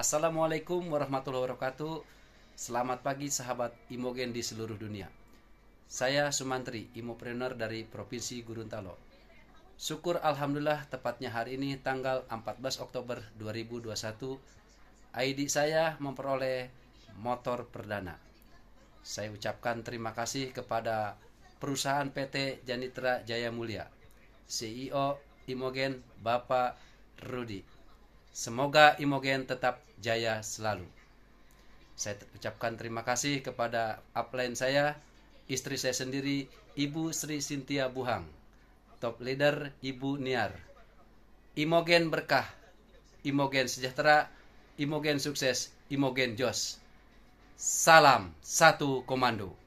Assalamualaikum warahmatullahi wabarakatuh. Selamat pagi sahabat Imogen di seluruh dunia. Saya Sumantri, Imopreneur dari Provinsi Gorontalo. Syukur Alhamdulillah tepatnya hari ini tanggal 14 Oktober 2021 ID saya memperoleh motor perdana. Saya ucapkan terima kasih kepada perusahaan PT Janitra Jaya Mulia, CEO Imogen Bapak Rudi. Semoga Imogen tetap jaya selalu. Saya ucapkan terima kasih kepada upline saya, istri saya sendiri, Ibu Sri Sintia Buhang, top leader Ibu Niar. Imogen berkah, Imogen sejahtera, Imogen sukses, Imogen jos. Salam satu komando.